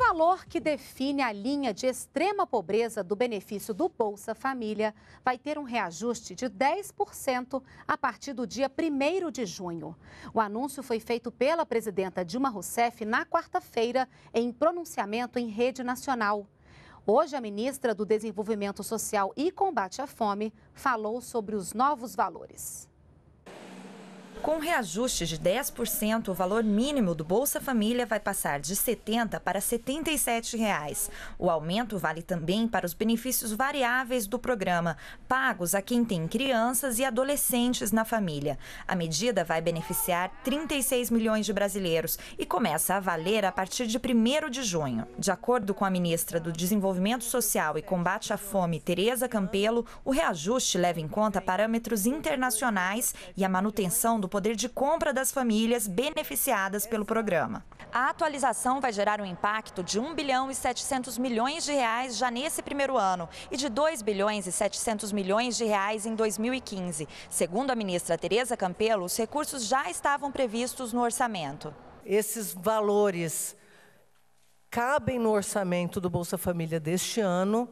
valor que define a linha de extrema pobreza do benefício do Bolsa Família vai ter um reajuste de 10% a partir do dia 1 de junho. O anúncio foi feito pela presidenta Dilma Rousseff na quarta-feira, em pronunciamento em rede nacional. Hoje, a ministra do Desenvolvimento Social e Combate à Fome falou sobre os novos valores. Com reajuste de 10%, o valor mínimo do Bolsa Família vai passar de R$ 70 para R$ 77. Reais. O aumento vale também para os benefícios variáveis do programa, pagos a quem tem crianças e adolescentes na família. A medida vai beneficiar 36 milhões de brasileiros e começa a valer a partir de 1 de junho. De acordo com a ministra do Desenvolvimento Social e Combate à Fome, Tereza Campelo, o reajuste leva em conta parâmetros internacionais e a manutenção do poder poder de compra das famílias beneficiadas pelo programa. A atualização vai gerar um impacto de 1 bilhão e 700 milhões de reais já nesse primeiro ano e de 2 bilhões e 700 milhões de reais em 2015. Segundo a ministra Tereza Campelo, os recursos já estavam previstos no orçamento. Esses valores cabem no orçamento do Bolsa Família deste ano,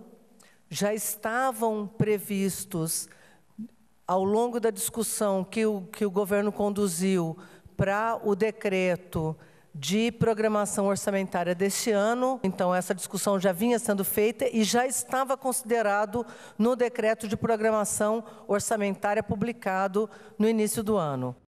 já estavam previstos ao longo da discussão que o, que o governo conduziu para o decreto de programação orçamentária deste ano. Então, essa discussão já vinha sendo feita e já estava considerado no decreto de programação orçamentária publicado no início do ano.